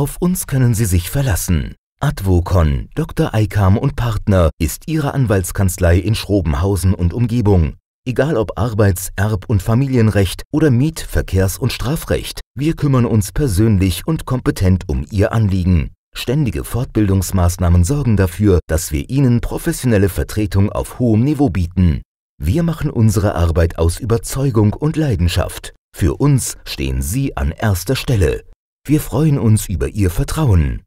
Auf uns können Sie sich verlassen. Advocon, Dr. Eikam und Partner ist Ihre Anwaltskanzlei in Schrobenhausen und Umgebung. Egal ob Arbeits-, Erb- und Familienrecht oder Miet-, Verkehrs- und Strafrecht, wir kümmern uns persönlich und kompetent um Ihr Anliegen. Ständige Fortbildungsmaßnahmen sorgen dafür, dass wir Ihnen professionelle Vertretung auf hohem Niveau bieten. Wir machen unsere Arbeit aus Überzeugung und Leidenschaft. Für uns stehen Sie an erster Stelle. Wir freuen uns über Ihr Vertrauen.